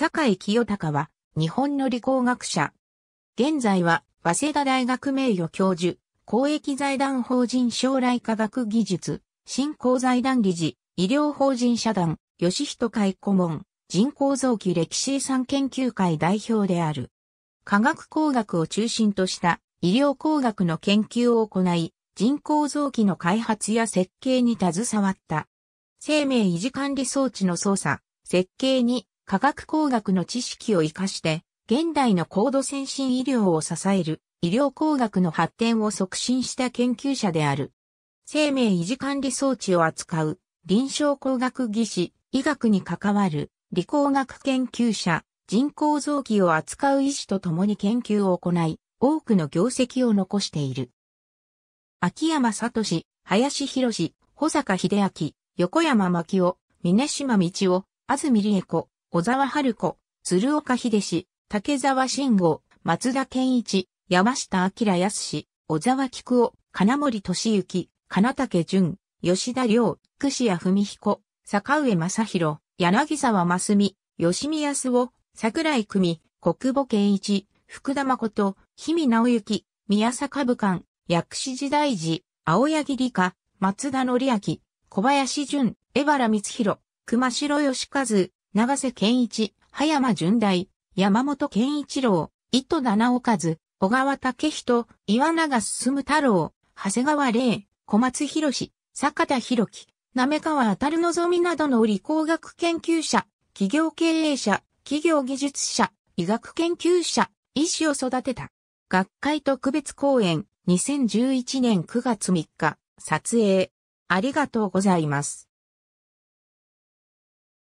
坂井清隆は、日本の理工学者。現在は、早稲田大学名誉教授、公益財団法人将来科学技術、振興財団理事、医療法人社団、吉人会顧問、人工臓器歴史遺産研究会代表である。科学工学を中心とした医療工学の研究を行い、人工臓器の開発や設計に携わった。生命維持管理装置の操作、設計に科学工学の知識を活かして、現代の高度先進医療を支える医療工学の発展を促進した研究者である。生命維持管理装置を扱う臨床工学技師、医学に関わる理工学研究者、人工臓器を扱う医師と共に研究を行い、多くの業績を残している。秋山聡、林博保坂秀明、横山牧夫、峰島道夫、安住理恵子、小沢春子、鶴岡秀氏、竹沢慎吾、松田健一、山下明康小沢菊夫、金森俊之、金竹淳、吉田良、串谷文彦、坂上正宏、柳沢真美、吉見康夫、桜井久美、小久保健一、福田誠、氷見直之、宮坂武官、薬師時代時、青柳理香、松田則明、小林淳、江原光弘、熊代義和、長瀬健一、葉山淳大、山本健一郎、糸七岡津、小川武人、岩永進太郎、長谷川玲、小松博士、坂田博樹、滑川たるのぞみなどの理工学研究者、企業経営者、企業技術者、医学研究者、医師を育てた。学会特別講演、2011年9月3日、撮影。ありがとうございます。